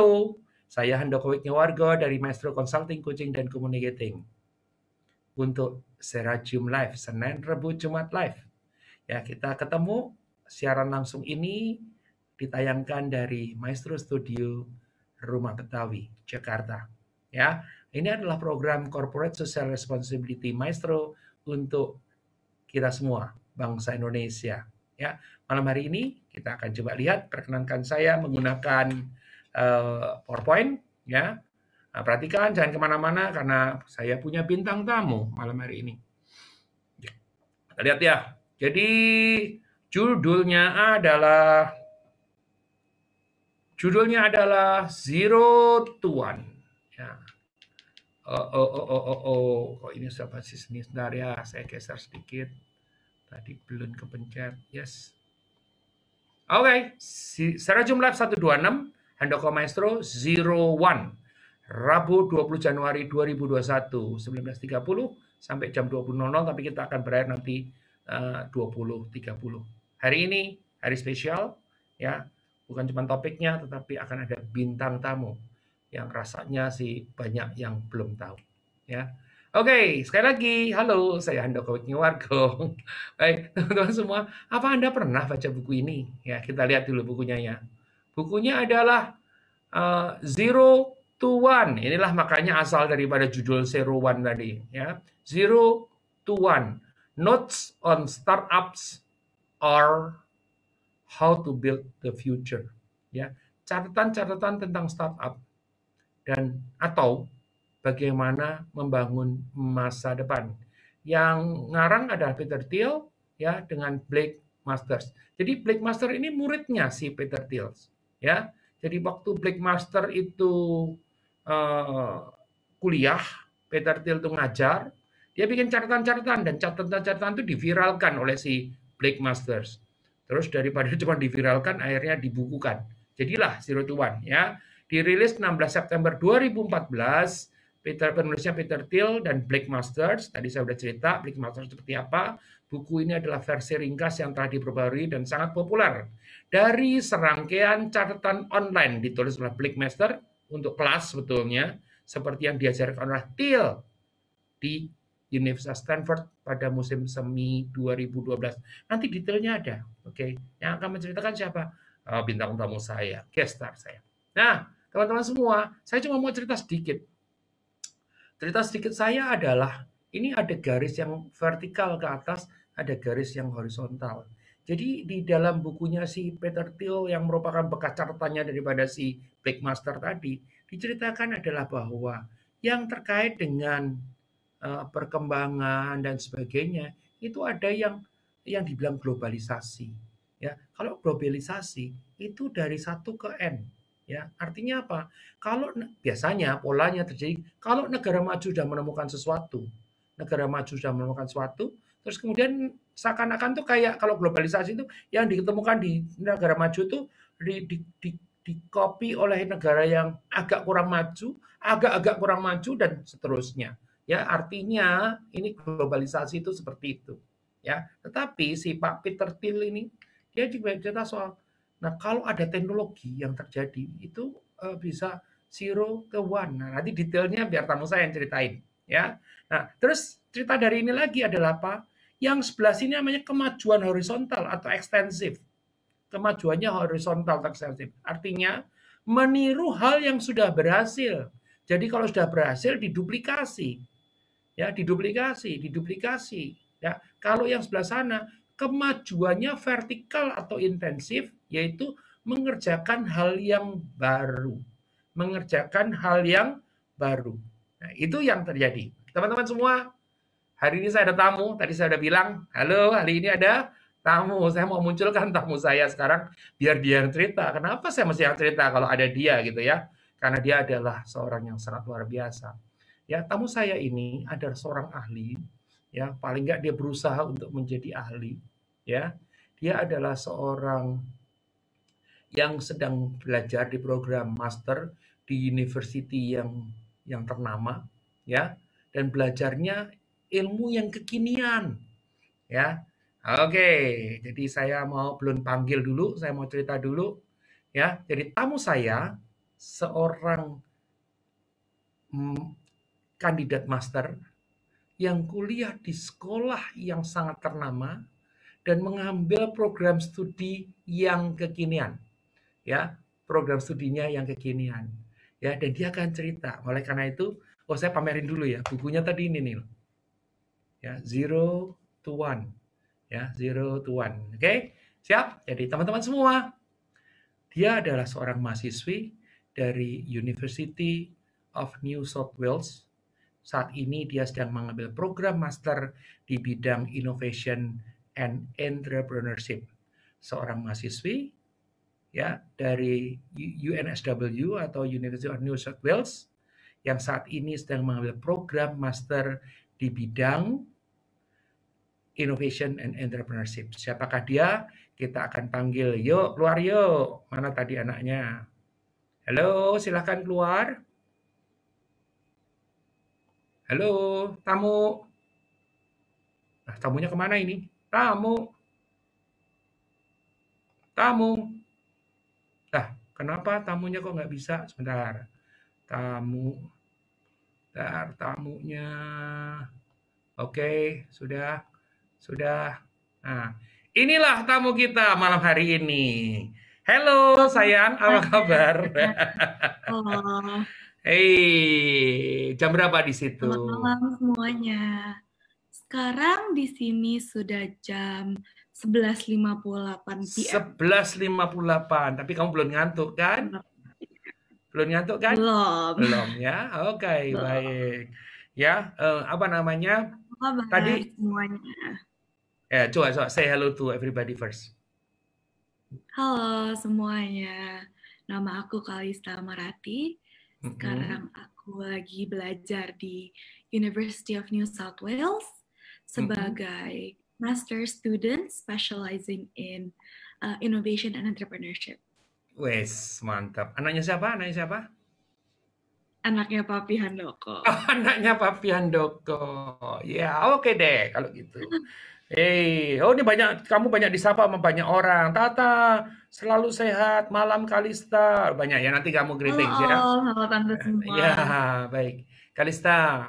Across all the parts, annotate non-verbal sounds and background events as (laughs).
Halo, saya Handoko Wargo dari Maestro Consulting, Coaching, dan Communicating. Untuk serajum Live, Senin, Rebu, Jumat Live. Ya, kita ketemu siaran langsung ini ditayangkan dari Maestro Studio Rumah Betawi, Jakarta. Ya, ini adalah program Corporate Social Responsibility Maestro untuk kita semua, bangsa Indonesia. Ya, malam hari ini kita akan coba lihat perkenankan saya menggunakan uh, PowerPoint, ya. Nah, perhatikan, jangan kemana-mana karena saya punya bintang tamu malam hari ini. Kita lihat ya. Jadi judulnya adalah judulnya adalah Zero to One. Ya. Oh, oh, oh, oh, oh, oh. Kok ini sudah basis ini? Sebentar ya, saya geser sedikit. Tadi belum kepencet. Yes. Oke, okay. secara jumlah 126. Handoko Maestro 01 Rabu 20 Januari 2021 19.30 sampai jam 20.00 tapi kita akan berakhir nanti eh, uh, 20.30. Hari ini hari spesial ya, bukan cuma topiknya tetapi akan ada bintang tamu yang rasanya sih banyak yang belum tahu ya. Oke, okay, sekali lagi, halo, saya Handoko Wargo. (laughs) Baik, teman-teman semua, apa Anda pernah baca buku ini? Ya, kita lihat dulu bukunya ya. Bukunya adalah uh, Zero to One. Inilah makanya asal daripada judul Zero One tadi. Ya. Zero to One. Notes on Startups or How to Build the Future. Ya. Catatan-catatan tentang startup dan atau bagaimana membangun masa depan. Yang ngarang ada Peter Thiel ya dengan Blake Masters. Jadi Blake Masters ini muridnya si Peter Thiel ya. Jadi waktu Black Master itu eh, kuliah, Peter Thiel itu ngajar, dia bikin catatan-catatan dan catatan-catatan itu diviralkan oleh si Black Masters. Terus daripada (laughs) cuma diviralkan akhirnya dibukukan. Jadilah Zero to One ya. Dirilis 16 September 2014 Peter penulisnya Peter Thiel dan Black Masters. Tadi saya sudah cerita Black Masters seperti apa. Buku ini adalah versi ringkas yang telah diperbarui dan sangat populer dari serangkaian catatan online ditulis oleh Blickmaster untuk kelas sebetulnya seperti yang diajarkan oleh Thiel di Universitas Stanford pada musim semi 2012. Nanti detailnya ada, oke? Okay? Yang akan menceritakan siapa? Oh, bintang tamu saya, guest star saya. Nah, teman-teman semua, saya cuma mau cerita sedikit. Cerita sedikit saya adalah ini ada garis yang vertikal ke atas ada garis yang horizontal. Jadi di dalam bukunya si Peter Thiel yang merupakan bekas catatannya daripada si Black Master tadi diceritakan adalah bahwa yang terkait dengan uh, perkembangan dan sebagainya itu ada yang yang dibilang globalisasi ya kalau globalisasi itu dari satu ke n ya artinya apa kalau biasanya polanya terjadi kalau negara maju sudah menemukan sesuatu negara maju sudah menemukan sesuatu Terus kemudian seakan-akan tuh kayak kalau globalisasi itu yang ditemukan di negara maju tuh di, di, di, di copy oleh negara yang agak kurang maju, agak-agak kurang maju dan seterusnya. Ya, artinya ini globalisasi itu seperti itu. Ya, tetapi si Pak Peter Thiel ini dia juga cerita soal nah kalau ada teknologi yang terjadi itu uh, bisa zero ke one. Nah, nanti detailnya biar tamu saya yang ceritain, ya. Nah, terus cerita dari ini lagi adalah apa? Yang sebelah sini namanya kemajuan horizontal atau ekstensif. Kemajuannya horizontal atau ekstensif. Artinya meniru hal yang sudah berhasil. Jadi kalau sudah berhasil diduplikasi. Ya, diduplikasi, diduplikasi. Ya, kalau yang sebelah sana kemajuannya vertikal atau intensif yaitu mengerjakan hal yang baru, mengerjakan hal yang baru. Nah, itu yang terjadi. Teman-teman semua, Hari ini saya ada tamu, tadi saya udah bilang, halo, hari ini ada tamu. Saya mau munculkan tamu saya sekarang biar dia yang cerita. Kenapa saya masih yang cerita kalau ada dia gitu ya? Karena dia adalah seorang yang sangat luar biasa. Ya, tamu saya ini adalah seorang ahli, ya, paling nggak dia berusaha untuk menjadi ahli, ya. Dia adalah seorang yang sedang belajar di program master di university yang yang ternama, ya dan belajarnya ilmu yang kekinian. Ya. Oke, jadi saya mau belum panggil dulu, saya mau cerita dulu. Ya, jadi tamu saya seorang hmm, kandidat master yang kuliah di sekolah yang sangat ternama dan mengambil program studi yang kekinian. Ya, program studinya yang kekinian. Ya, dan dia akan cerita. Oleh karena itu, oh saya pamerin dulu ya, bukunya tadi ini nih ya zero to one, ya zero to one. oke okay? siap jadi teman-teman semua dia adalah seorang mahasiswi dari University of New South Wales saat ini dia sedang mengambil program master di bidang innovation and entrepreneurship seorang mahasiswi ya dari UNSW atau University of New South Wales yang saat ini sedang mengambil program master di bidang innovation and entrepreneurship. Siapakah dia? Kita akan panggil, yuk keluar yuk. Mana tadi anaknya? Halo, silahkan keluar. Halo, tamu. Nah, tamunya kemana ini? Tamu. Tamu. Nah, kenapa tamunya kok nggak bisa? Sebentar. Tamu. Ntar tamunya. Oke, sudah. Sudah. Nah, inilah tamu kita malam hari ini. Halo sayang, apa kabar? (laughs) Oh. Hei, jam berapa di situ? Selamat malam semuanya. Sekarang di sini sudah jam 11.58 PM. 11.58, tapi kamu belum ngantuk kan? Belum ngantuk kan? Belum. Belum ya. Oke, okay, baik. Ya, uh, apa namanya? Tadi semuanya. Ya, coba coba say hello to everybody first. Halo semuanya. Nama aku Kalista Marati. Sekarang mm -hmm. aku lagi belajar di University of New South Wales sebagai mm -hmm. master student specializing in uh, innovation and entrepreneurship. Wes, mantap. Anaknya siapa? Anaknya siapa? Anaknya Papi Handoko. Oh, (laughs) anaknya Papi Handoko. Ya, yeah, oke okay deh kalau gitu. (laughs) Hei, oh ini banyak kamu banyak disapa sama banyak orang. Tata, selalu sehat. Malam Kalista. Banyak ya nanti kamu greeting Oh, ya. Halo tante semua. Ya, baik. Kalista,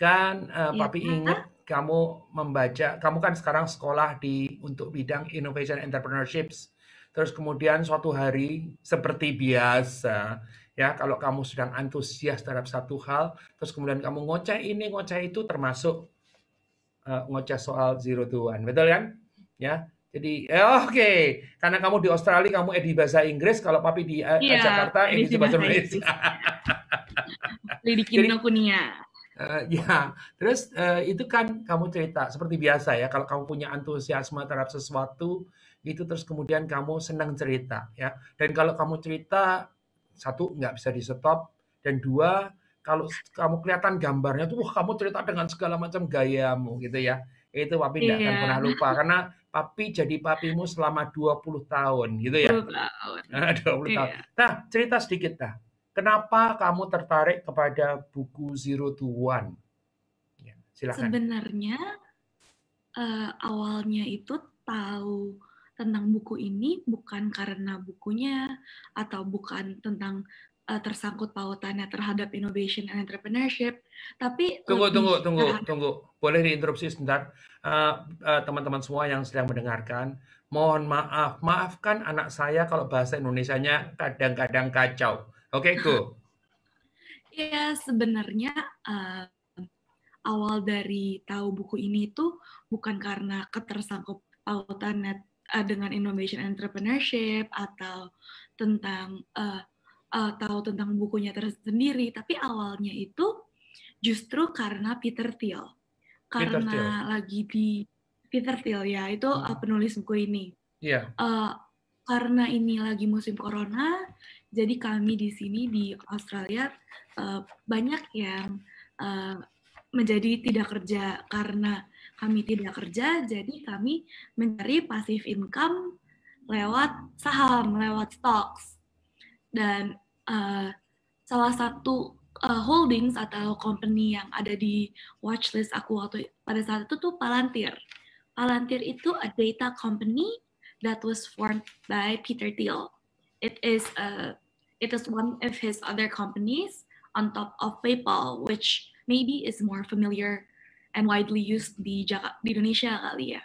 kan uh, ya, Papi ingat kamu membaca, kamu kan sekarang sekolah di untuk bidang innovation entrepreneurships Terus kemudian suatu hari seperti biasa, ya kalau kamu sedang antusias terhadap satu hal, terus kemudian kamu ngoceh ini, ngoceh itu termasuk uh, ngoceh soal zero to one, betul kan? Ya, jadi eh, oke, okay. karena kamu di Australia kamu edi eh, bahasa Inggris, kalau papi di uh, (laughs) ya, Jakarta edi bahasa Indonesia. Lidikin no Uh, ya, terus uh, itu kan kamu cerita seperti biasa ya. Kalau kamu punya antusiasme terhadap sesuatu, itu terus kemudian kamu senang cerita ya. Dan kalau kamu cerita satu nggak bisa di stop dan dua kalau kamu kelihatan gambarnya tuh kamu cerita dengan segala macam gayamu gitu ya. Itu papi tidak yeah. akan pernah lupa karena papi jadi papimu selama 20 tahun gitu ya. 20 tahun. 20 (laughs) iya. tahun. Nah, cerita sedikit dah. Kenapa kamu tertarik kepada buku Zero to One? Ya, silakan. Sebenarnya uh, awalnya itu tahu tentang buku ini bukan karena bukunya atau bukan tentang uh, tersangkut pautannya terhadap innovation and entrepreneurship, tapi tunggu tunggu tunggu terhadap... tunggu boleh diinterupsi sebentar eh, eh, teman-teman uh, uh, semua yang sedang mendengarkan mohon maaf maafkan anak saya kalau bahasa Indonesia-nya kadang-kadang kacau. Oke okay, go. (laughs) ya sebenarnya uh, awal dari tahu buku ini itu bukan karena ketersangkut pautannya uh, dengan innovation entrepreneurship atau tentang uh, eh, atau eh, tentang bukunya tersendiri, tapi awalnya itu justru karena Peter Thiel. Karena Peter Thiel. lagi di Peter Thiel ya, itu uh, penulis buku ini. Yeah. Iya. Uh, karena ini lagi musim corona, jadi kami di sini di Australia uh, banyak yang uh, menjadi tidak kerja karena kami tidak kerja, jadi kami mencari passive income lewat saham, lewat stocks. Dan uh, salah satu uh, holdings atau company yang ada di watchlist aku waktu pada saat itu tuh Palantir. Palantir itu a data company that was formed by Peter Thiel. It is a, eh, it is one of his other companies on top of PayPal, which maybe is more familiar and widely used di Jaka, di Indonesia kali ya.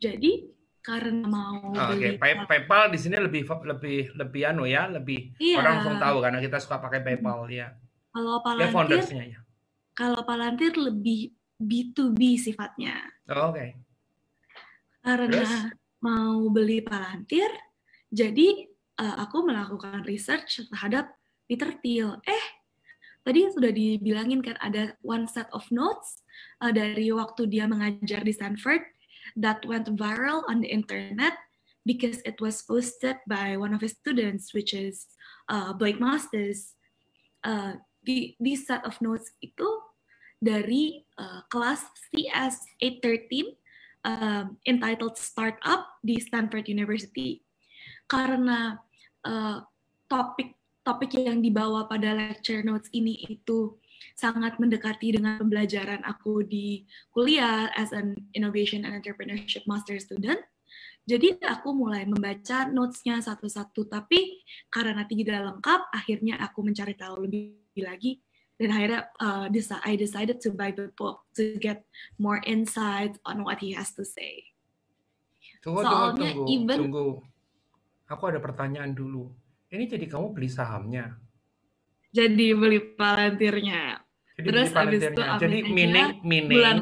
Jadi karena mau oh, Oke, okay. PayPal di sini lebih lebih lebih anu ya, lebih iya. orang langsung tahu karena kita suka pakai PayPal ya. Kalau Palantir ya, ya. Kalau Palantir lebih B2B sifatnya. Oh, Oke. Okay. Karena Terus? mau beli Palantir, jadi uh, aku melakukan research terhadap Peter Thiel. Eh, tadi sudah dibilangin kan ada one set of notes uh, dari waktu dia mengajar di Stanford that went viral on the internet because it was posted by one of his students which is uh, Blake Masters. Uh, di, di set of notes itu dari uh, kelas CS 813 um, entitled Startup di Stanford University. Karena uh, topik topik yang dibawa pada lecture notes ini itu sangat mendekati dengan pembelajaran aku di kuliah as an innovation and entrepreneurship master student. Jadi aku mulai membaca notes-nya satu-satu, tapi karena tidak lengkap, akhirnya aku mencari tahu lebih lagi dan akhirnya uh, I decided to buy the book to get more insight on what he has to say. Tunggu, Soalnya tunggu, tunggu, even... tunggu. Aku ada pertanyaan dulu. Ini jadi kamu beli sahamnya? Jadi beli palantirnya. Jadi Terus beli palantirnya. itu jadi mining, mining. Bulan...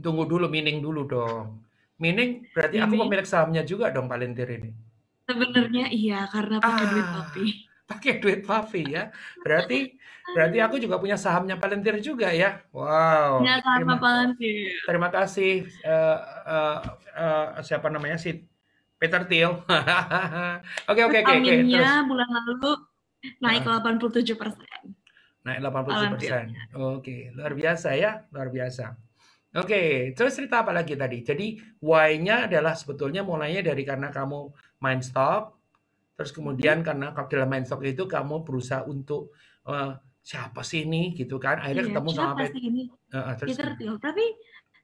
Tunggu dulu, mining dulu dong. Mining berarti ini. aku pemilik sahamnya juga dong Palantir ini. Sebenarnya iya karena pakai ah, duit papi. Pakai duit papi ya. Berarti berarti aku juga punya sahamnya Palantir juga ya. Wow. Ya terima, Palantir. Terima kasih uh, uh, uh, siapa namanya sih Peter Thiel. (laughs) Oke oke oke. Aminnya bulan lalu naik nah. 87 persen. Naik 87 persen. Oke, okay. luar biasa ya, luar biasa. Oke, okay. terus cerita apa lagi tadi? Jadi why-nya adalah sebetulnya mulainya dari karena kamu main stop, terus kemudian mm-hmm. karena dalam main stop itu kamu berusaha untuk uh, siapa sih ini gitu kan? Akhirnya iya, ketemu sama Pet ini? Uh, terus Peter Thiel. Tapi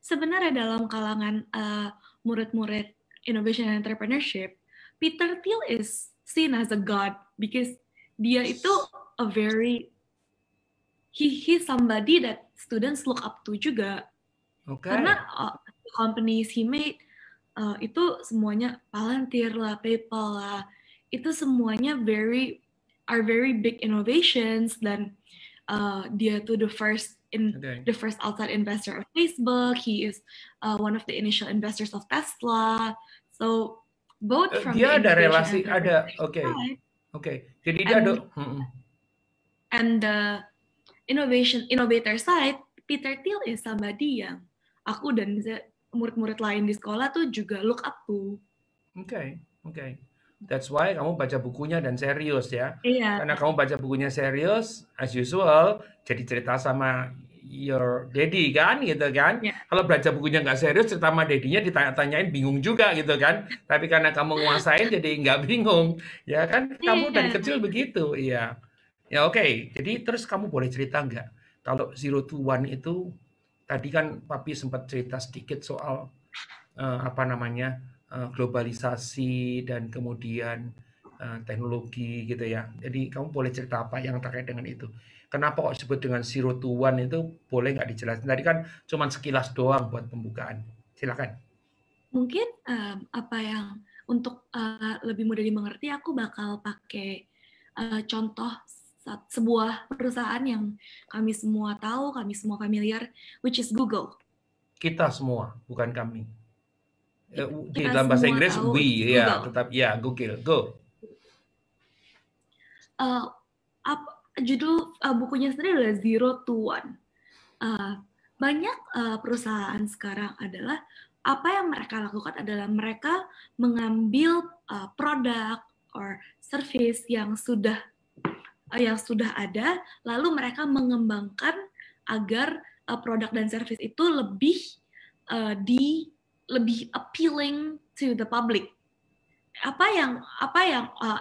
sebenarnya dalam kalangan uh, murid-murid innovation and entrepreneurship, Peter Thiel is seen as a god because dia itu a very he he somebody that students look up to juga. Okay. Karena uh, companies he made uh, itu semuanya Palantir lah, PayPal lah, itu semuanya very are very big innovations dan uh, dia tuh the first in okay. the first outside investor of Facebook. He is uh, one of the initial investors of Tesla. So both eh, from dia the ada relasi ada oke oke jadi dia ada and the innovation innovator side Peter Thiel is somebody yang aku dan murid-murid lain di sekolah tuh juga look up to oke okay. oke okay. That's why kamu baca bukunya dan serius ya. Iya. Karena kamu baca bukunya serius, as usual, jadi cerita sama your daddy kan, gitu kan. Iya. Kalau baca bukunya nggak serius, cerita sama daddy-nya ditanya-tanyain bingung juga gitu kan. Tapi karena kamu nguasain jadi nggak bingung, ya kan? Kamu iya. dari kecil begitu, iya. Ya oke. Okay. Jadi terus kamu boleh cerita nggak? Kalau zero to one itu tadi kan papi sempat cerita sedikit soal uh, apa namanya Eh, globalisasi dan kemudian eh, teknologi gitu ya. Jadi kamu boleh cerita apa yang terkait dengan itu? Kenapa kok disebut dengan zero to one itu boleh nggak dijelasin? Tadi kan cuma sekilas doang buat pembukaan. Silakan. Mungkin um, apa yang untuk uh, lebih mudah dimengerti aku bakal pakai uh, contoh sebuah perusahaan yang kami semua tahu, kami semua familiar, which is Google. Kita semua, bukan kami. Uh, okay, dalam bahasa Inggris tahu. we ya, ya, tetap ya Google. Go. Uh, eh, up, judul uh, bukunya sendiri adalah Zero to One. Uh, banyak uh, perusahaan sekarang adalah apa yang mereka lakukan adalah mereka mengambil uh, produk or service yang sudah uh, yang sudah ada lalu mereka mengembangkan agar uh, produk dan service itu lebih uh, di lebih appealing to the public. Apa yang apa yang uh,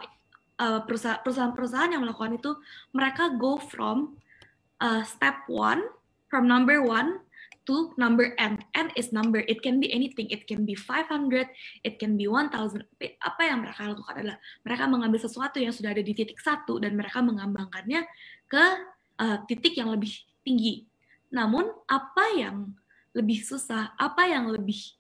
uh, perusahaan-perusahaan yang melakukan itu mereka go from uh, step one from number one to number n. N is number. It can be anything. It can be 500. It can be 1000. Apa yang mereka lakukan adalah mereka mengambil sesuatu yang sudah ada di titik satu dan mereka mengembangkannya ke uh, titik yang lebih tinggi. Namun apa yang lebih susah, apa yang lebih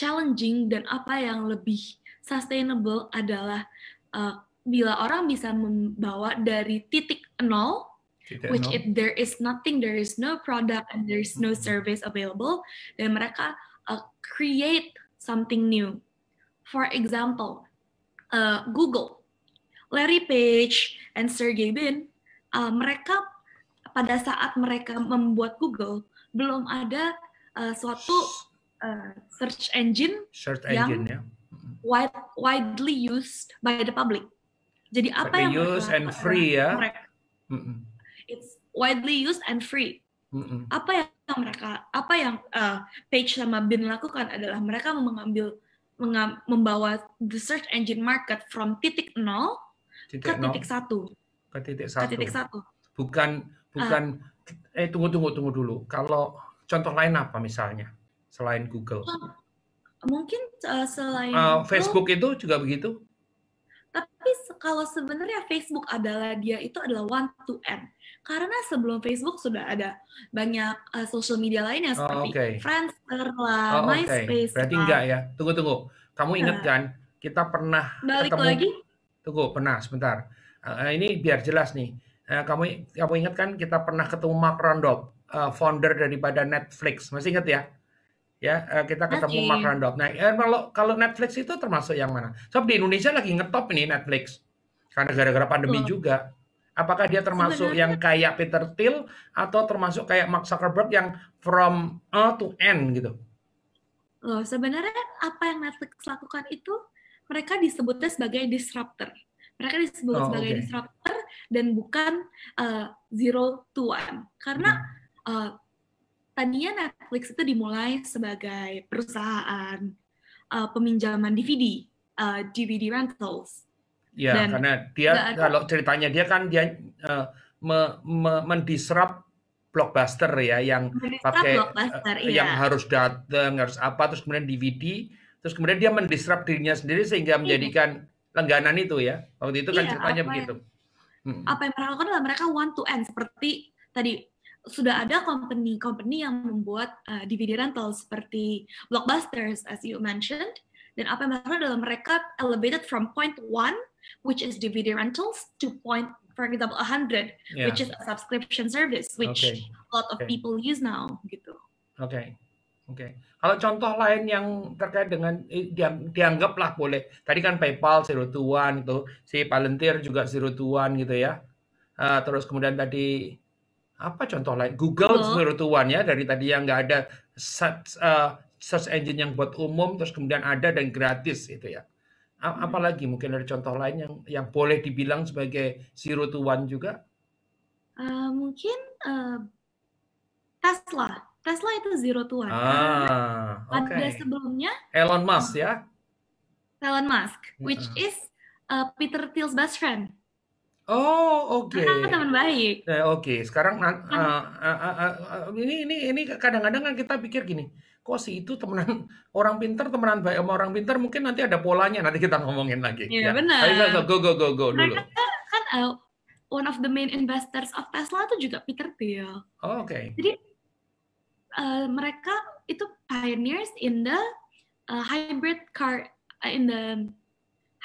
challenging dan apa yang lebih sustainable adalah uh, bila orang bisa membawa dari titik nol Tidak which nol. it there is nothing there is no product and there is no mm-hmm. service available dan mereka uh, create something new for example uh, Google Larry Page and Sergey Brin uh, mereka pada saat mereka membuat Google belum ada uh, suatu uh, search engine search yang engine, ya. wide, widely used by the public. Jadi apa widely yang used and free ya? Mereka, It's widely used and free. Mm -mm. Apa yang mereka, apa yang uh, Page sama Bin lakukan adalah mereka mengambil mengam, membawa the search engine market from titik nol titik ke titik satu. Ke titik satu. Ke titik satu. Bukan bukan uh, eh tunggu tunggu tunggu dulu. Kalau contoh lain apa misalnya? selain Google? Oh, mungkin uh, selain uh, Facebook itu juga begitu. Tapi kalau sebenarnya Facebook adalah dia itu adalah one to end. Karena sebelum Facebook sudah ada banyak uh, social media lainnya oh, seperti oh, okay. Friendster lah, oh, okay. MySpace. Berarti enggak ya? Tunggu tunggu. Kamu ingat nah. kan kita pernah Balik ketemu lagi? Tunggu, pernah sebentar. Uh, ini biar jelas nih. Uh, kamu kamu ingat kan kita pernah ketemu Mark Randolph, uh, founder daripada Netflix. Masih ingat ya? ya eh, kita ketemu okay. Mark Randolph. Nah eh, kalau kalau Netflix itu termasuk yang mana? Sob di Indonesia lagi ngetop ini Netflix karena gara-gara pandemi oh. juga. Apakah dia termasuk Sebenarnya. yang kayak Peter Thiel atau termasuk kayak Mark Zuckerberg yang from A to N gitu? Oh, sebenarnya apa yang Netflix lakukan itu mereka disebutnya sebagai disruptor. Mereka disebut oh, sebagai okay. disruptor dan bukan uh, zero to one karena hmm. uh, tadinya Netflix itu dimulai sebagai perusahaan uh, peminjaman DVD, uh, eh, DVD rentals. Ya, Dan karena dia kalau ceritanya dia kan dia uh, me, me, mendisrupt blockbuster ya yang pakai uh, iya. yang harus datang harus apa terus kemudian DVD terus kemudian dia mendisrup dirinya sendiri sehingga iya. menjadikan iya. langganan itu ya waktu itu kan iya, ceritanya apa begitu. Yang, hmm. Apa yang mereka lakukan adalah mereka want to end seperti tadi sudah ada company-company yang membuat uh, eh, DVD rental seperti Blockbusters as you mentioned dan apa yang mereka dalam mereka elevated from point one which is DVD rentals to point for example 100 yeah. which is a subscription service which okay. a lot of okay. people use now gitu. Oke. Okay. Oke. Okay. Kalau contoh lain yang terkait dengan eh, dianggaplah boleh. Tadi kan PayPal zero to one itu, si Palantir juga zero to one gitu ya. Uh, terus kemudian tadi apa contoh lain? Google uh-huh. Tuan ya dari tadi yang nggak ada search, uh, search engine yang buat umum terus kemudian ada dan gratis itu ya. A- hmm. apalagi mungkin ada contoh lain yang yang boleh dibilang sebagai zero one juga? Uh, mungkin uh, Tesla. Tesla itu zero to one. Ah, okay. sebelumnya Elon Musk hmm. ya. Elon Musk, which uh. is uh, Peter Thiel's best friend. Oh oke. Okay. Karena teman baik. Ya, kan. Eh, oke okay. sekarang uh, uh, eh, uh, eh, uh, eh, uh, ini ini ini kadang-kadang kan kita pikir gini, kok si itu temenan (laughs) orang pintar temenan baik sama orang pintar mungkin nanti ada polanya nanti kita ngomongin lagi. Iya ya. benar. Ayo go go go go dulu. Mereka kan uh, one of the main investors of Tesla itu juga Peter Thiel. Oh, oke. Okay. Jadi uh, mereka itu pioneers in the uh, hybrid car in the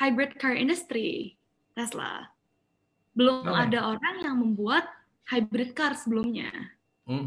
hybrid car industry Tesla belum oh. ada orang yang membuat hybrid car sebelumnya. mm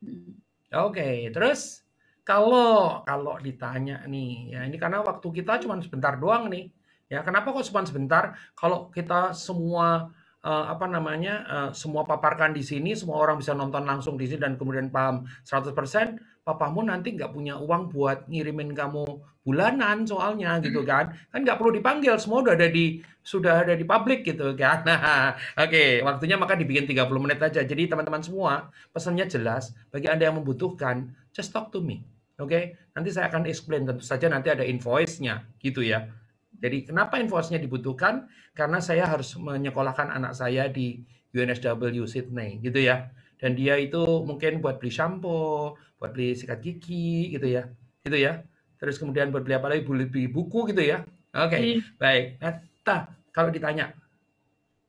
Hmm. Oke, okay. terus kalau kalau ditanya nih, ya ini karena waktu kita cuma sebentar doang nih. Ya, kenapa kok cuma sebentar? Kalau kita semua uh, apa namanya uh, semua paparkan di sini, semua orang bisa nonton langsung di sini dan kemudian paham 100%, papamu nanti nggak punya uang buat ngirimin kamu bulanan soalnya gitu hmm. kan kan nggak perlu dipanggil semua udah ada di sudah ada di publik gitu kan (laughs) nah, oke okay. waktunya maka dibikin 30 menit aja jadi teman-teman semua pesannya jelas bagi anda yang membutuhkan just talk to me oke okay? nanti saya akan explain tentu saja nanti ada invoice-nya gitu ya jadi kenapa invoice-nya dibutuhkan karena saya harus menyekolahkan anak saya di UNSW Sydney gitu ya dan dia itu mungkin buat beli shampoo buat beli sikat gigi gitu ya gitu ya terus kemudian buat beli apa lagi beli buku gitu ya oke okay. Iya. Hmm. baik nah kalau ditanya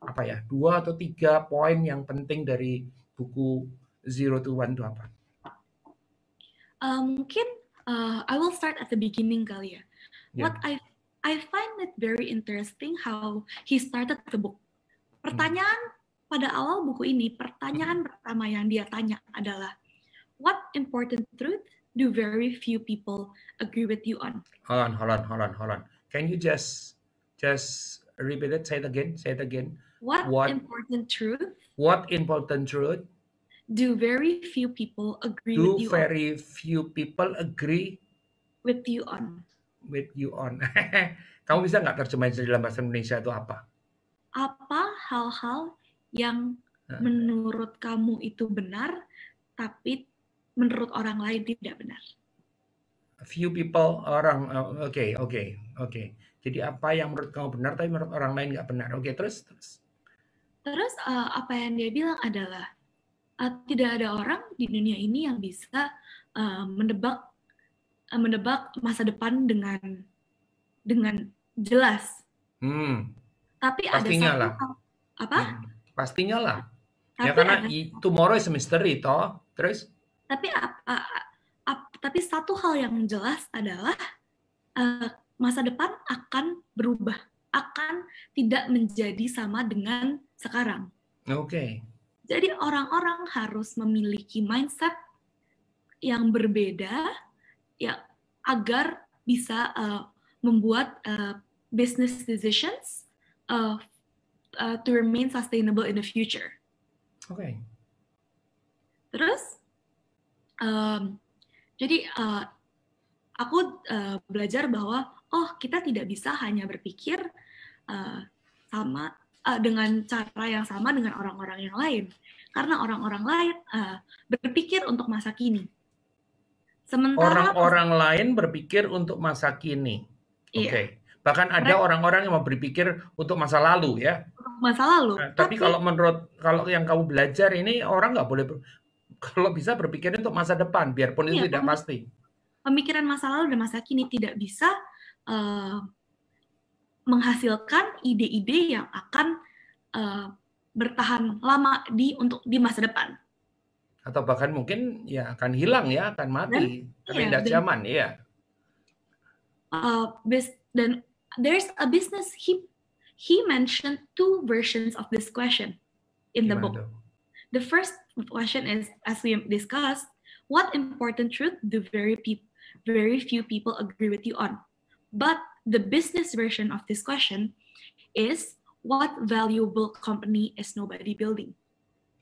apa ya dua atau tiga poin yang penting dari buku Zero to One itu apa? Uh, mungkin uh, I will start at the beginning kali ya. Yeah. What I I find it very interesting how he started the book. Hmm. Pertanyaan pada awal buku ini, pertanyaan hmm. pertama yang dia tanya adalah what important truth do very few people agree with you on? Hold on, hold on, hold on, hold on. Can you just just repeat it? Say it again. Say it again. What, what important truth? What important truth? Do very few people agree do with you? Do very on? few people agree with you on? With you on. (laughs) Kamu bisa nggak terjemahin dalam bahasa Indonesia itu apa? Apa hal-hal yang menurut kamu itu benar tapi menurut orang lain tidak benar. Few people orang oke oh, oke okay, oke okay, oke. Okay. Jadi apa yang menurut kamu benar tapi menurut orang lain nggak benar. Oke okay, terus terus. Terus uh, apa yang dia bilang adalah uh, tidak ada orang di dunia ini yang bisa uh, menebak uh, menebak masa depan dengan dengan jelas. Hmm. Tapi pastinya ada lah. apa? Hmm. Pastinya lah. Ya, tapi ya karena ada... tomorrow is a mystery toh. Terus tapi apa, tapi satu hal yang jelas adalah uh, masa depan akan berubah, akan tidak menjadi sama dengan sekarang. Oke. Okay. Jadi orang-orang harus memiliki mindset yang berbeda ya agar bisa uh, membuat uh, business decisions uh, uh, to remain sustainable in the future. Oke. Okay. Terus um, jadi uh, aku uh, belajar bahwa oh kita tidak bisa hanya berpikir uh, sama uh, dengan cara yang sama dengan orang-orang yang lain karena orang-orang lain uh, berpikir untuk masa kini. Sementara orang-orang lain berpikir untuk masa kini. Iya. Oke. Okay. Bahkan ada orang-orang yang mau berpikir untuk masa lalu ya. Masa lalu. Nah, tapi, tapi kalau menurut kalau yang kamu belajar ini orang nggak boleh kalau bisa berpikirnya untuk masa depan, biarpun itu itu iya, tidak pasti. Pemikiran masa lalu dan masa kini tidak bisa uh, menghasilkan ide-ide yang akan uh, bertahan lama di untuk di masa depan. Atau bahkan mungkin ya akan hilang ya, akan mati, terindah ya, zaman, iya. eh, dan, Uh, there's a business he he mentioned two versions of this question in Gimana the book. Itu? The first question is, as we discussed, what important truth do very people very few people agree with you on? But the business version of this question is what valuable company is nobody building?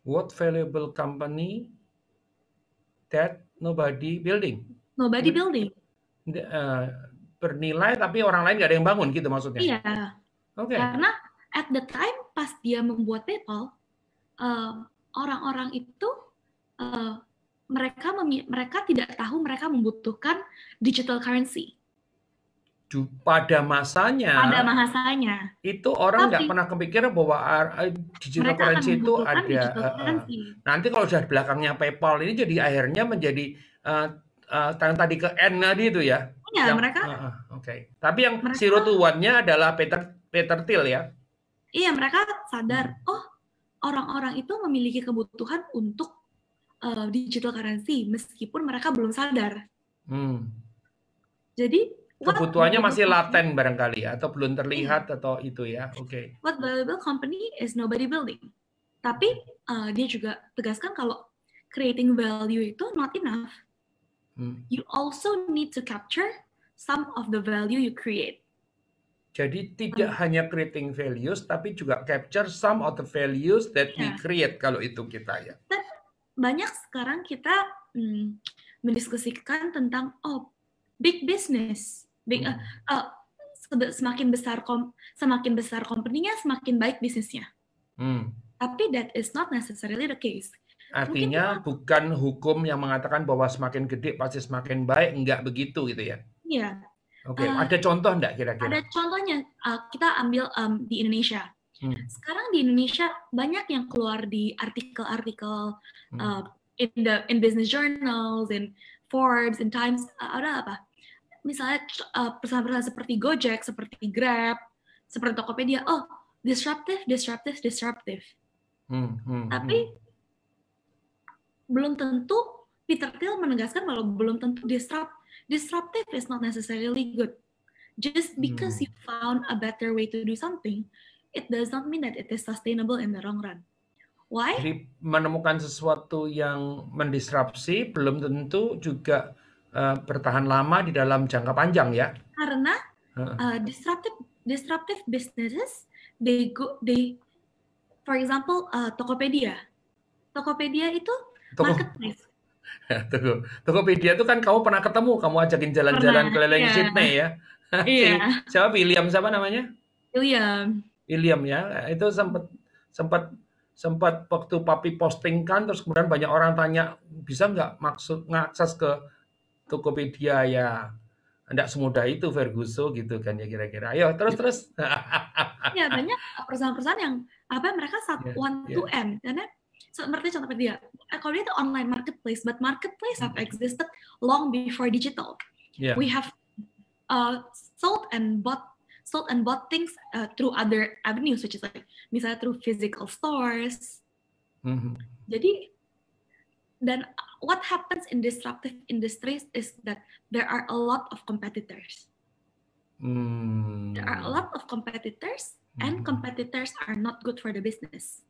What valuable company that nobody building? Nobody building. Uh, bernilai tapi orang lain gak ada yang bangun gitu maksudnya? Iya. Yeah. Oke. Okay. Karena at the time pas dia membuat PayPal, uh, orang-orang itu uh, mereka mereka tidak tahu mereka membutuhkan digital currency. Pada masanya. Pada masanya. Itu orang nggak pernah kepikiran bahwa ah, ah, digital currency itu ada. Digital Uh, nanti kalau sudah belakangnya PayPal ini jadi akhirnya menjadi uh, uh, tadi ke N tadi itu ya. Iya, yang, mereka. Uh, Oke. Okay. Tapi yang mereka, zero to one-nya adalah Peter Peter Thiel ya. Iya mereka sadar. Hmm. Oh orang-orang itu memiliki kebutuhan untuk uh, digital currency meskipun mereka belum sadar. Hmm. Jadi kebutuhannya masih laten barangkali ya, atau belum terlihat yeah. atau itu ya. Oke. Okay. What valuable company is nobody building. Tapi uh, dia juga tegaskan kalau creating value itu not enough. Hmm. You also need to capture some of the value you create. Jadi tidak hmm. hanya creating values, tapi juga capture some of the values that yeah. we iya. create kalau itu kita ya. Kan banyak sekarang kita hmm, mendiskusikan tentang oh big business, big hmm. uh, uh, semakin besar kom semakin besar company-nya semakin baik bisnisnya. Hmm. Tapi that is not necessarily the case. Artinya Mungkin, bukan hukum yang mengatakan bahwa semakin gede pasti semakin baik, enggak begitu gitu ya? Iya, Oke, okay. uh, ada contoh enggak kira-kira? Ada contohnya, uh, kita ambil um, di Indonesia. Hmm. Sekarang di Indonesia banyak yang keluar di artikel-artikel hmm. Ah, in the in business journals, in Forbes, in Times, uh, ada apa? Misalnya uh, perusahaan-perusahaan seperti Gojek, seperti Grab, seperti Tokopedia, oh disruptive, disruptive, disruptive. Hmm, hmm, Tapi hmm. belum tentu Peter Thiel menegaskan kalau belum tentu disrupt disruptive is not necessarily good. Just because hmm. you found a better way to do something, it does not mean that it is sustainable in the long run. Why? Jadi menemukan sesuatu yang mendisrupsi belum tentu juga uh, bertahan lama di dalam jangka panjang ya. Karena uh, disruptive disruptive businesses they go they for example uh, Tokopedia. Tokopedia itu marketplace (laughs) Toko, Tokopedia itu kan kamu pernah ketemu, kamu ajakin jalan-jalan keliling yeah. Sydney ya. (laughs) (laughs) Iya. Yeah. siapa William siapa namanya? William. William ya. Itu sempat sempat sempat waktu papi posting kan terus kemudian banyak orang tanya bisa nggak maksud ngakses ke Tokopedia ya. Enggak semudah itu Verguso gitu kan ya kira-kira. Ayo terus terus. Iya banyak perusahaan-perusahaan yang apa mereka satu yeah, iya, to m iya. karena seperti contoh dia, eh, Akodia itu online marketplace, but marketplace have existed long before digital. Yeah. We have uh, sold and bought sold and bought things uh, through other avenues, which is like misalnya through physical stores. Mm-hmm. Jadi dan what happens in disruptive industries is that there are a lot of competitors. Mm. There are a lot of competitors, mm. and mm-hmm. competitors are not good for the business.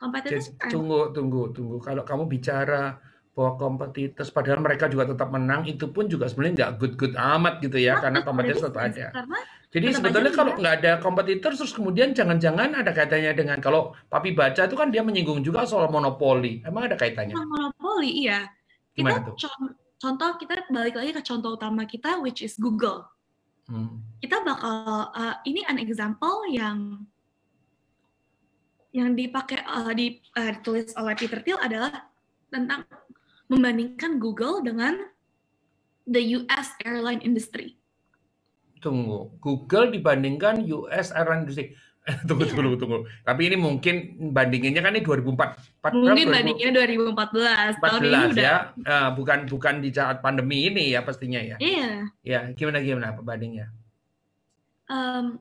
Kompetitif. Kan? tunggu, tunggu, tunggu. Kalau kamu bicara bahwa kompetitif, padahal mereka juga tetap menang, itu pun juga sebenarnya nggak good-good amat gitu ya, nah, karena kompetitor tetap ada. Karena Jadi tetap sebetulnya kalau nggak ada kompetitor, terus kemudian jangan-jangan ada kaitannya dengan kalau Papi baca itu kan dia menyinggung juga soal monopoli. Emang ada kaitannya? Monopoli, iya. Gimana kita tuh? Contoh kita balik lagi ke contoh utama kita, which is Google. Hmm. Kita bakal uh, ini an example yang yang dipakai uh, di, uh, ditulis oleh Peter Thiel adalah tentang membandingkan Google dengan the US airline industry. Tunggu, Google dibandingkan US airline industry. (laughs) tunggu, yeah. tunggu, tunggu. Tapi ini mungkin bandinginnya kan ini 2004. 4, mungkin 2000, bandinginnya 2014. 2014 tahun ini udah. Uh, bukan bukan di saat pandemi ini ya pastinya ya. Iya. Yeah. Ya, gimana gimana perbandingnya? Um,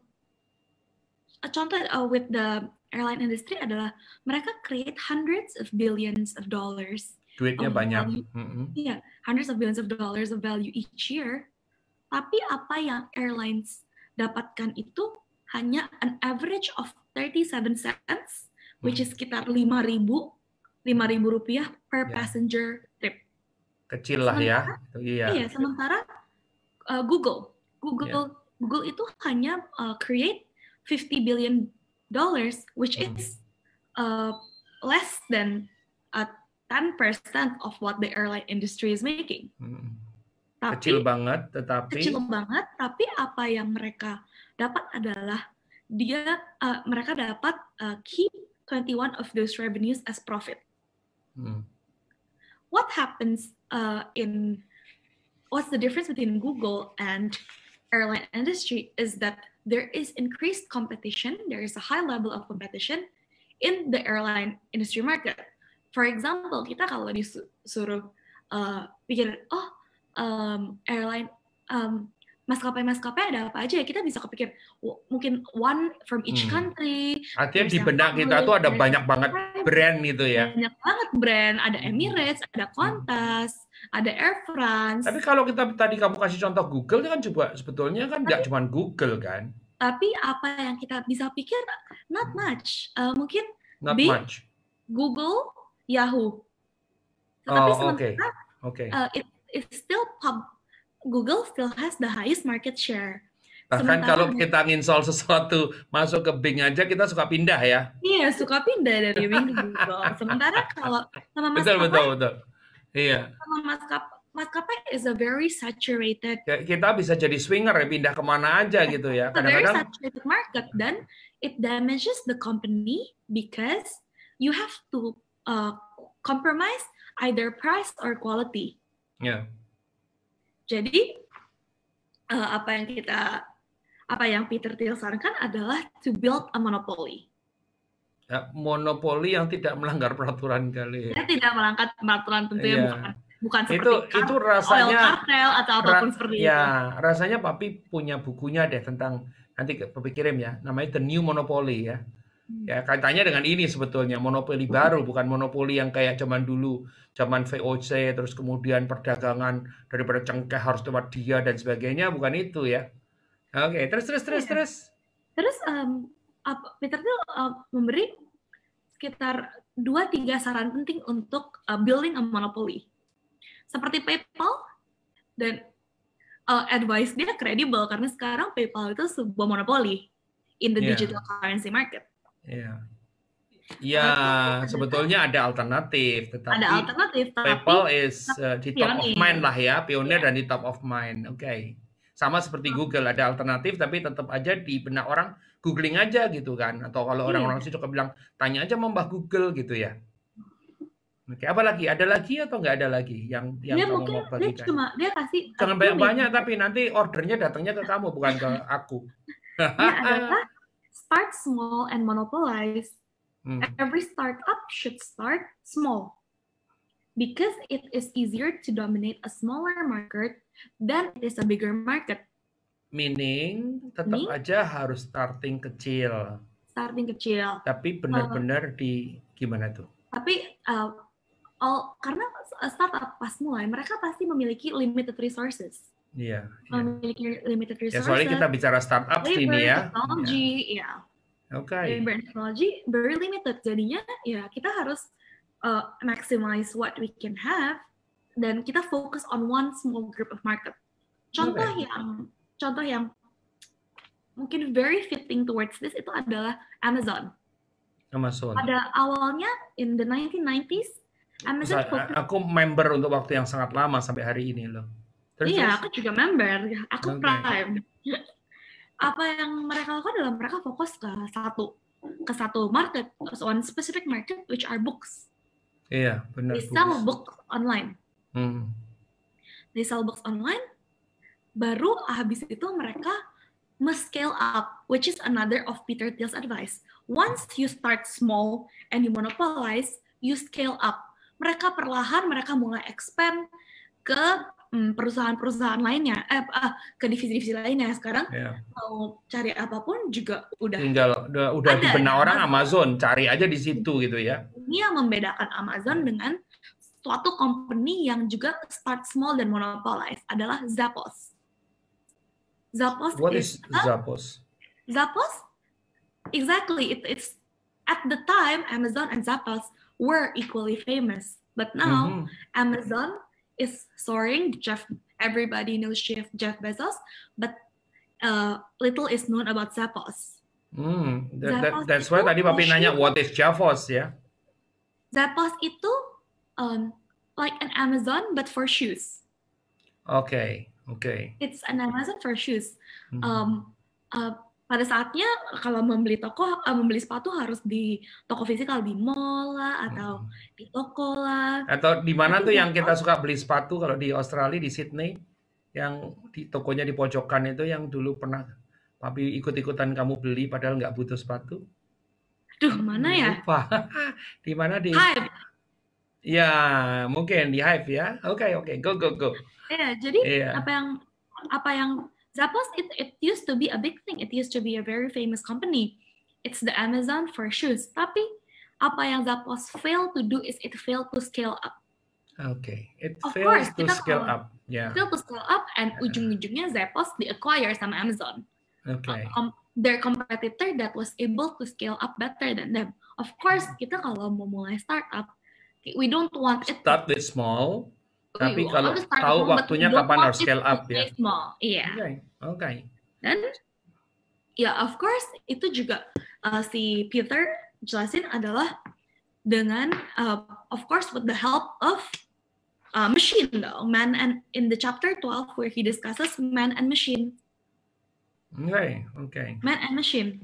contoh uh, with the airline industry adalah mereka create hundreds of billions of dollars. Duitnya banyak. Iya, mm -hmm. yeah, hundreds of billions of dollars of value each year. Tapi apa yang airlines dapatkan itu hanya an average of 37 cents, which is hmm. sekitar 5.000 ribu rupiah per yeah. passenger trip. Kecil lah ya. Iya. Iya, sementara uh, Google, Google yeah. Google itu hanya uh, create 50 billion dollars, which hmm. is uh, less than ten 10% of what the airline industry is making. Hmm. Tapi, kecil banget, tetapi kecil banget, tapi apa yang mereka dapat adalah dia uh, mereka dapat uh, keep 21 of those revenues as profit. Hmm. What happens uh, in what's the difference between Google and airline industry is that there is increased competition, there is a high level of competition in the airline industry market. For example, kita kalau disuruh uh, pikir, oh um, airline um, maskapai maskapai ada apa aja ya kita bisa kepikir mungkin one from each hmm. country. Hmm. Artinya di benak kita tuh ada banyak banget brand gitu ya. Banyak banget brand, ada hmm. Emirates, ada Qantas, hmm ada Air France. Tapi kalau kita tadi kamu kasih contoh Google kan coba sebetulnya kan nggak cuma Google kan. Tapi apa yang kita bisa pikir not hmm. much. Uh, mungkin not much. Google, Yahoo. Tapi oh, sementara okay. Uh, it, it's still pub, Google still has the highest market share. Bahkan Sementara kalau kita nginstall sesuatu masuk ke Bing aja kita suka pindah ya. Iya, suka pindah dari Bing ke Google. Sementara kalau sama Mas betul, Ahmad, betul, betul. Iya. Sama maskapai maskapai is a very saturated. Kita bisa jadi swinger ya pindah kemana aja gitu ya. Kadang-kadang. A very saturated market dan it damages the company because you have to uh, compromise either price or quality. Ya. Yeah. Jadi uh, apa yang kita apa yang Peter Thiel sarankan adalah to build a monopoly ya, monopoli yang tidak melanggar peraturan kali. Ya. tidak melanggar peraturan tentunya ya. Iya. bukan bukan seperti itu kartel, ya, itu rasanya kartel atau apapun ra seperti itu. Ya, rasanya Papi punya bukunya deh tentang nanti Papi kirim ya, namanya The New Monopoly ya. Hmm. Ya, kaitannya dengan ini sebetulnya monopoli baru bukan monopoli yang kayak zaman dulu, zaman VOC terus kemudian perdagangan daripada cengkeh harus lewat dia dan sebagainya, bukan itu ya. Oke, terus terus terus iya. terus. Terus um, Peter Thiel uh, memberi sekitar dua tiga saran penting untuk uh, building a monopoly. Seperti PayPal dan uh, advice dia kredibel karena sekarang PayPal itu sebuah monopoli in the yeah. digital currency market. Ya, Yeah. Ya, sebetulnya ada alternatif, tetapi ada alternatif, tapi PayPal is uh, di top of mind lah ya, pionir yeah. dan di top of mind. Oke. Okay. Sama seperti ah. Google, ada alternatif tapi tetap aja di benak orang googling aja gitu kan atau kalau iya. orang-orang sih suka bilang tanya aja mbah Google gitu ya Oke, apa lagi? Ada lagi atau nggak ada lagi yang yang dia kamu mungkin, mau bagikan? Dia cuma dia kasih jangan banyak-banyak gitu. tapi nanti ordernya datangnya ke kamu bukan ke (laughs) aku. Ini adalah start small and monopolize. Hmm. Every startup should start small because it is easier to dominate a smaller market than it is a bigger market meaning tetap aja harus starting kecil. Starting kecil. Tapi benar-benar uh, di gimana tuh? Tapi uh, all, karena eh, startup pas mulai mereka pasti memiliki limited resources. Iya. Yeah, yeah. Memiliki limited resources. Ya soalnya kita bicara startup labor, ini ya. Technology, ya. Oke. Okay. Labor technology very limited jadinya ya kita harus uh, maximize what we can have dan kita fokus on one small group of market. Contoh okay. yang contoh yang mungkin very fitting towards this itu adalah Amazon. Amazon. Pada awalnya in the 1990s Amazon Focus... aku member untuk waktu yang sangat lama sampai hari ini loh. Terus, iya, aku juga member. Aku okay. prime. (laughs) Apa yang mereka lakukan adalah mereka fokus ke satu ke satu market, on specific market which are books. Iya, benar. They sell books, books online. Hmm. They sell books online baru habis itu mereka must scale up, which is another of Peter Thiel's advice. Once you start small and you monopolize, you scale up. Mereka perlahan mereka mulai expand ke hmm, perusahaan-perusahaan lainnya, eh, ah, ke divisi-divisi lainnya. Sekarang yeah. mau cari apapun juga udah. Tinggal udah, udah di orang Amazon, cari aja di situ gitu ya. Ini yang membedakan Amazon dengan suatu company yang juga start small dan monopolize adalah Zappos. Zappos. What is, is Zappos? Zappos? Exactly. It, it's at the time Amazon and Zappos were equally famous, but now mm -hmm. Amazon is soaring. Jeff, everybody knows Jeff, Jeff Bezos, but uh, little is known about Zappos. Hmm. that, that, that's why tadi papi nanya what is Zappos ya? Yeah? Zappos itu um, like an Amazon but for shoes. Okay. Okay. It's an Amazon for shoes. Mm -hmm. um, uh, pada saatnya kalau membeli toko uh, membeli sepatu harus di toko fisikal di mall lah atau hmm. di toko lah atau di mana tuh yang kita suka beli sepatu kalau di Australia di Sydney yang di tokonya di pojokan itu yang dulu pernah tapi ikut-ikutan kamu beli padahal nggak butuh sepatu. Duh, mana ya? (laughs) di mana di Hi. Ya, mungkin di hype ya. Oke, okay, oke. Okay. Go go go. Ya, yeah, jadi yeah. apa yang apa yang Zappos it it used to be a big thing. It used to be a very famous company. It's the Amazon for shoes. Tapi apa yang Zappos fail to do is it fail to scale up. Oke, okay. it of fails course, to kita scale up. Yeah. Fail to scale up and yeah. ujung-ujungnya Zappos di acquire sama Amazon. Okay. Um, uh, their competitor that was able to scale up better than them. Of course, hmm. kita kalau mau mulai startup we don't want it start with small we tapi kalau tahu waktunya kapan harus scale up ya small iya yeah. oke okay. okay. dan ya yeah, of course itu juga uh, si Peter jelasin adalah dengan uh, of course with the help of uh, machine though man and in the chapter 12 where he discusses man and machine okay okay man and machine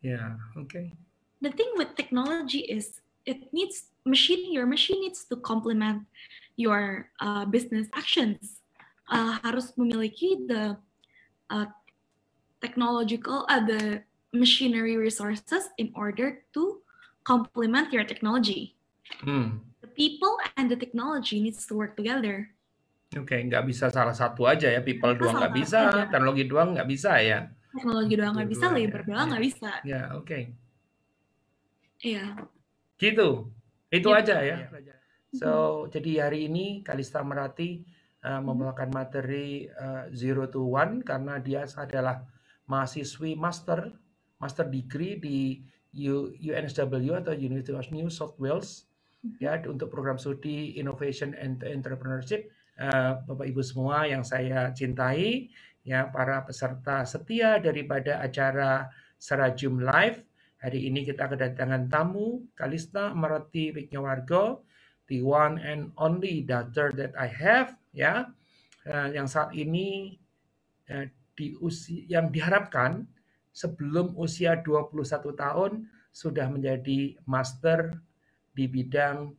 yeah okay the thing with technology is it needs machine your machine needs to complement your uh, business actions uh, harus memiliki the uh, technological uh, the machinery resources in order to complement your technology hmm. the people and the technology needs to work together oke okay, nggak bisa salah satu aja ya people nah, doang nggak bisa aja. teknologi doang nggak bisa ya teknologi doang nggak bisa labor doang nggak ya. bisa ya oke okay. iya gitu itu yep. Gitu. aja ya. Iya. So, jadi hari ini Kalista Merati uh, membawakan materi uh, Zero to One karena dia adalah mahasiswi master, master degree di UNSW atau University of New South Wales hmm. ya untuk program studi Innovation and Entrepreneurship. Uh, Bapak Ibu semua yang saya cintai, ya para peserta setia daripada acara Serajum Live Hari ini kita kedatangan tamu Kalista Marati Wignawargo, the one and only daughter that I have, ya, eh, yang saat ini eh, di usia yang diharapkan sebelum usia 21 tahun sudah menjadi master di bidang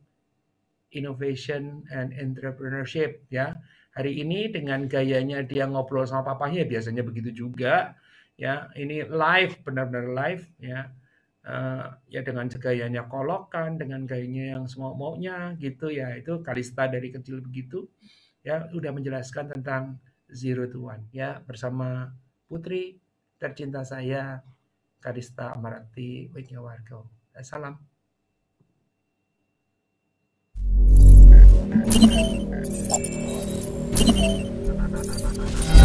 innovation and entrepreneurship ya. Hari ini dengan gayanya dia ngobrol sama papanya, biasanya begitu juga ya. Ini live benar-benar live ya uh, ya dengan gayanya kolokan, dengan gayanya yang semua maunya gitu ya. Itu Kalista dari kecil begitu ya sudah menjelaskan tentang Zero to One ya bersama Putri tercinta saya Kalista Amarati Widya Wargo. Salam. Thank you.